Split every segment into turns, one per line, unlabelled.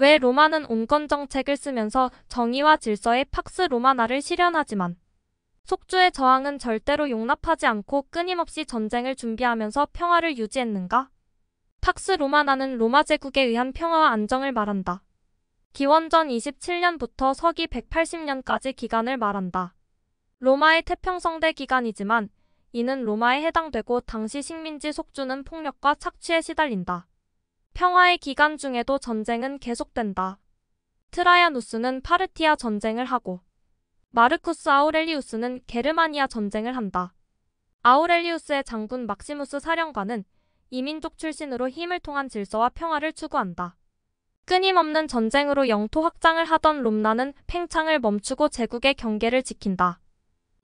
왜 로마는 온건 정책을 쓰면서 정의와 질서의 팍스 로마나를 실현하지만 속주의 저항은 절대로 용납하지 않고 끊임없이 전쟁을 준비하면서 평화를 유지했는가? 팍스 로마나는 로마 제국에 의한 평화와 안정을 말한다. 기원전 27년부터 서기 180년까지 기간을 말한다. 로마의 태평성대 기간이지만 이는 로마에 해당되고 당시 식민지 속주는 폭력과 착취에 시달린다. 평화의 기간 중에도 전쟁은 계속된다. 트라야누스는 파르티아 전쟁을 하고 마르쿠스 아우렐리우스는 게르마니아 전쟁을 한다. 아우렐리우스의 장군 막시무스 사령관은 이민족 출신으로 힘을 통한 질서와 평화를 추구한다. 끊임없는 전쟁으로 영토 확장을 하던 롬나는 팽창을 멈추고 제국의 경계를 지킨다.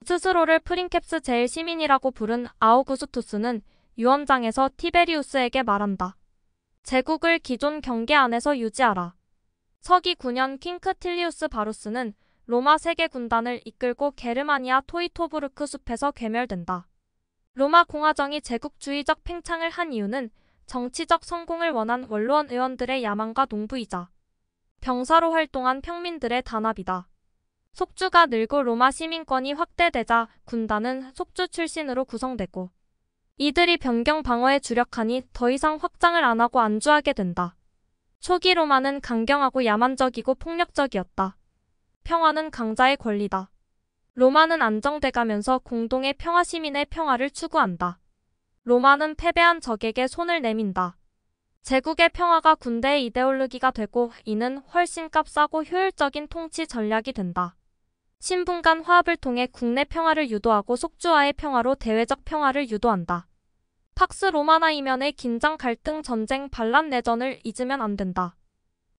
스스로를 프린캡스 제일 시민이라고 부른 아우구스투스는 유언장에서 티베리우스에게 말한다. 제국을 기존 경계 안에서 유지하라. 서기 9년 킹크틸리우스 바루스는 로마 세계 군단을 이끌고 게르마니아 토이토부르크 숲에서 괴멸된다. 로마 공화정이 제국주의적 팽창을 한 이유는 정치적 성공을 원한 원로원 의원들의 야망과 농부이자 병사로 활동한 평민들의 단합이다. 속주가 늘고 로마 시민권이 확대되자 군단은 속주 출신으로 구성되고 이들이 변경 방어에 주력하니 더 이상 확장을 안 하고 안주하게 된다. 초기 로마는 강경하고 야만적이고 폭력적이었다. 평화는 강자의 권리다. 로마는 안정돼가면서 공동의 평화 시민의 평화를 추구한다. 로마는 패배한 적에게 손을 내민다. 제국의 평화가 군대의 이데올로기가 되고 이는 훨씬 값싸고 효율적인 통치 전략이 된다. 신분 간 화합을 통해 국내 평화를 유도하고 속주와의 평화로 대외적 평화를 유도한다. 팍스 로마나 이면의 긴장 갈등 전쟁 반란 내전을 잊으면 안 된다.